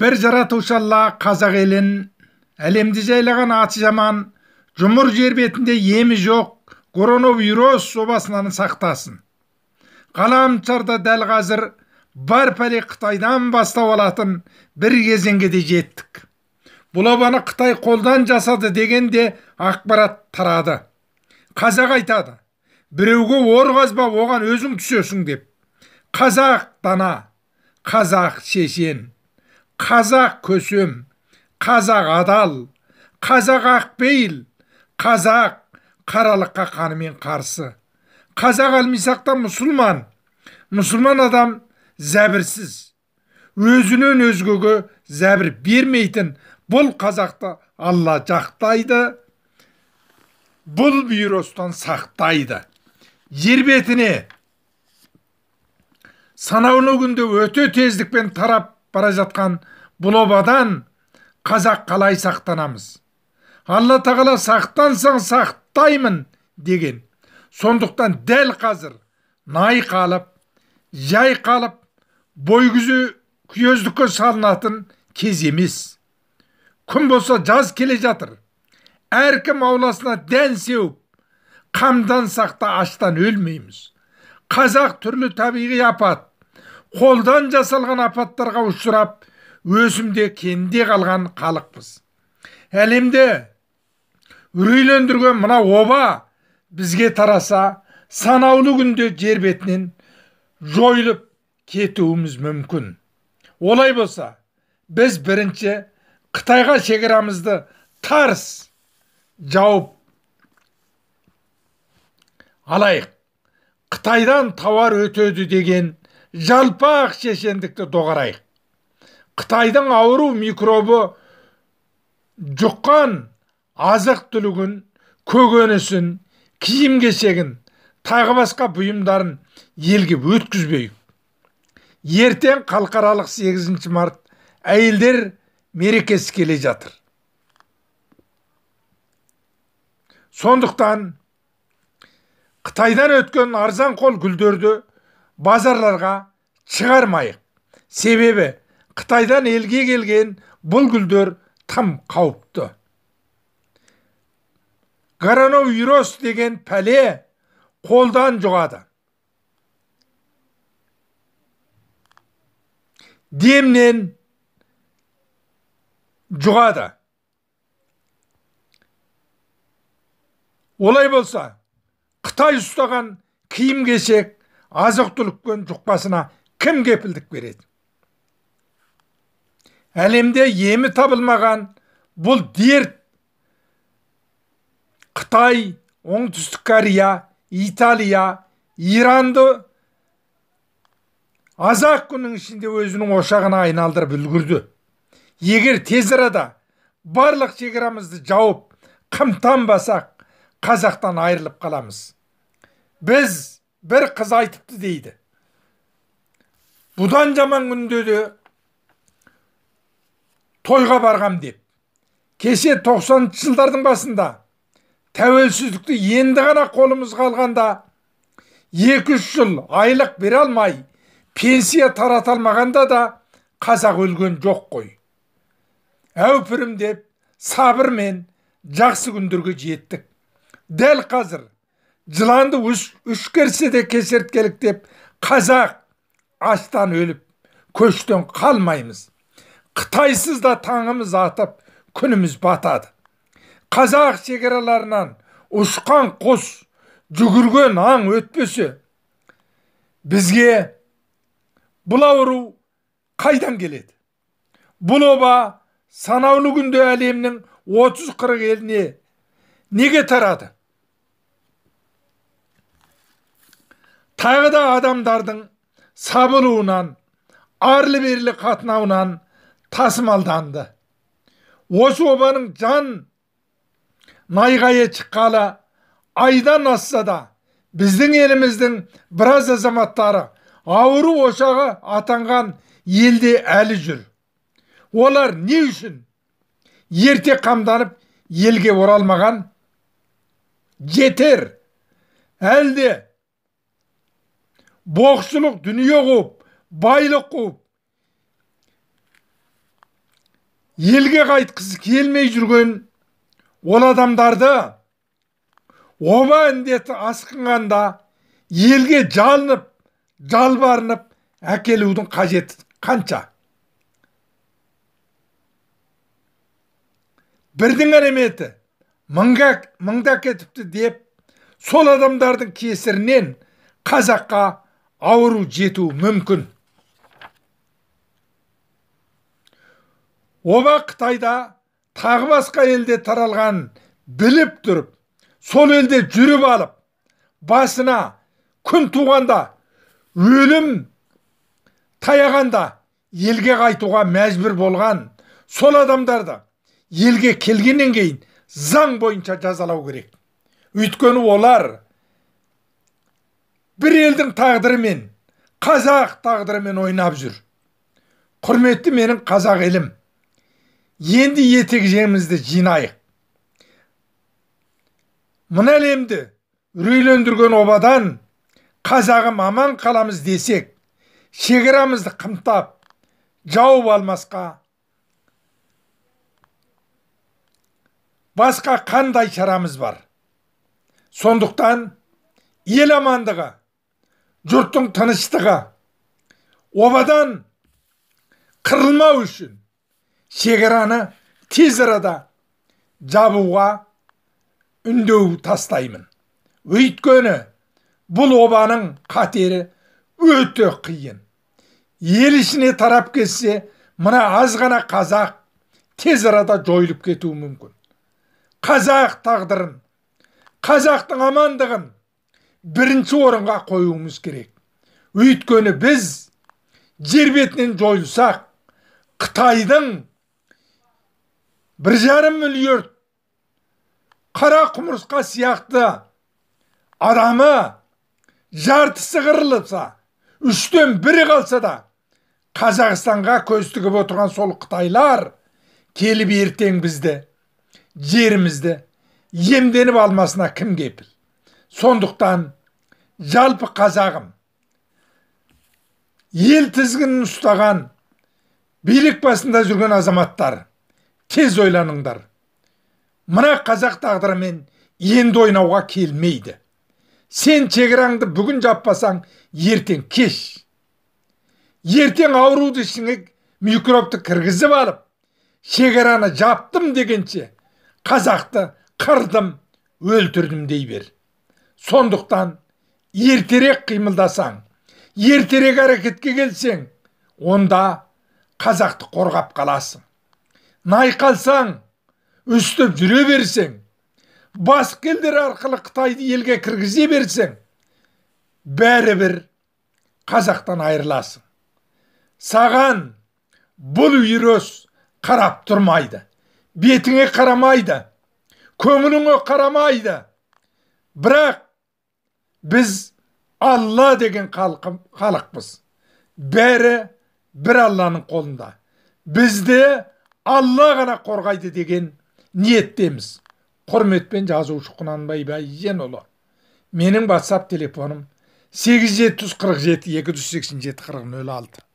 бір жаратушы алла қазақ елін әлемді жайлаған аты жаман жұмыр жер бетінде емі жоқ коронавирус обасынан сақтасын ғаламшарда дәл қазір бар пәле қытайдан бастау алатын бір кезеңге де жеттік бұл обаны қытай қолдан жасады деген де ақпарат тарады қазақ айтады біреуге ор қазба оған өзің түсесің деп қазақ дана қазақ шешен қазақ көсем қазақ адал қазақ ақпейіл қазақ қаралыққа қанымен қарсы қазақ әлмисақта мұсылман мұсылман адам зәбірсіз өзінен өзгеге зәбір бермейтін бұл қазақты алла жақтайды бұл вирустан сақтайды жер бетіне санаулы күнде өте тездікпен тарап бара жатқан бұл обадан қазақ қалай сақтанамыз алла тағала сақтансаң сақтаймын деген сондықтан дәл қазір най қалып жай қалып бойгүзі күйездікке салынатын кез емес күн болса жаз келе жатыр әркім ауласына дән сеуіп қамдан сақта аштан өлмейміз қазақ түрлі табиғи апат қолдан жасалған апаттарға ұшырап өсімде кенде қалған халықпыз әлемді үрейлендірген мына оба бізге тараса санаулы күнде жер бетінен жойылып кетуіміз мүмкін олай болса біз бірінші қытайға шекарамызды тарс жауып алайық қытайдан тауар өтеді деген жалпақ шешендікті доғарайық қытайдың ауру микробы жұққан азық түлігін көгөнісін киім кешегін тағы басқа бұйымдарын елге өткізбейік ертең халықаралық 8 март әйелдер мерекесі келе жатыр сондықтан қытайдан өткен арзан қол гүлдерді базарларға шығармайық себебі қытайдан елге келген бұл гүлдер тым қауіпті коронавирус деген пәле қолдан жұғады демнен жұғады олай болса қытай ұстаған киім кешек азық түлікпен жұқпасына кім кепілдік береді әлемде емі табылмаған бұл дерт қытай оңтүстік корея италия иранды аз ақ күннің ішінде өзінің ошағына айналдырып үлгірді егер тез арада барлық шекарамызды жауып қымтанбасақ қазақтан айырылып қаламыз біз бір қыз айтыпты дейді бұдан жаман күнде де тойға барғам деп кеше 90 жылдардың басында тәуелсіздікті енді ғана қолымызға алғанда екі үш жыл айлық бере алмай пенсия тарата алмағанда да қазақ өлген жоқ қой әупірімдеп сабырмен жақсы күндерге жеттік дәл қазір жыланды керсе де кесерткелік деп қазақ аштан өліп көштен қалмаймыз қытайсыз да таңымыз атып күніміз батады қазақ шекараларынан ұшқан құс жүгірген аң өтпесе бізге бұл ауру қайдан келеді бұл оба санаулы күнде әлемнің 30-40 еліне неге тарады тағы да адамдардың сабылуынан арлы берлі қатынауынан тасымалданды осы обаның жан найғайы шыққалы айдан асса да біздің еліміздің біраз азаматтары ауру ошағы атанған елде әлі жүр олар не үшін ерте қамданып елге оралмаған жетер әлде боқшылық дүние қуып байлық қуып елге қайтқысы келмей жүрген ол адамдарды оба індеті асқынғанда елге жалынып жалбарынып әкелудің қажеті қанша бірдің әлеметі мыңға мыңда кетіпті деп сол адамдардың кесірінен қазаққа ауру жету мүмкін оба қытайда тағы басқа елде таралған біліп тұрып сол елде жүріп алып басына күн туғанда өлім таяғанда елге қайтуға мәжбүр болған сол адамдарды елге келгеннен кейін заң бойынша жазалау керек өйткені олар бір елдің тағдырымен қазақ тағдырымен ойнап жүр құрметті менің қазақ елім енді етек жемізді жинайық мына әлемді үрейлендірген обадан қазағым аман қаламыз десек шекарамызды қымтап жауып алмасқа басқа қандай шарамыз бар сондықтан ел амандығы жұрттың тыныштығы обадан қырылмау үшін шекараны тез арада жабуға үндеу тастаймын өйткені бұл обаның қатері өте қиын ел ішіне тарап кетсе мына аз ғана қазақ тез арада жойылып кетуі мүмкін қазақ тағдырын қазақтың амандығын бірінші орынға қоюымыз керек өйткені біз жер бетінен жойылсақ қытайдың бір жарым миллиард қара құмырсқа сияқты адамы жартысы қырылса үштен бірі қалса да қазақстанға көз тігіп отырған сол қытайлар келіп ертең бізді жерімізді емденіп алмасына кім кепіл сондықтан жалпы қазағым ел тізгінін ұстаған билік басында жүрген азаматтар тез ойланыңдар мына қазақ тағдырымен енді ойнауға келмейді сен шекараңды бүгін жаппасаң ертең кеш ертең ауруды ішіңе микробты кіргізіп алып шекараны жаптым дегенше қазақты қырдым өлтірдім дей бер сондықтан ертерек қимылдасаң ертерек әрекетке келсең онда қазақты қорғап қаласың найқалсаң Үстіп жүре берсең Бас келдер арқылы қытайды елге кіргізе берсең бәрібір қазақтан айырыласың саған бұл вирус қарап тұрмайды бетіңе қарамайды көңіліңе қарамайды бірақ біз алла деген халқым, халықпыз бәрі бір алланың қолында бізді алла ғана қорғайды деген ниеттеміз құрметпен жазушы құнанбай байженұлы менің ватсап телефоным сегіз жеті жүз қырық жеті екі жүз сексен жеті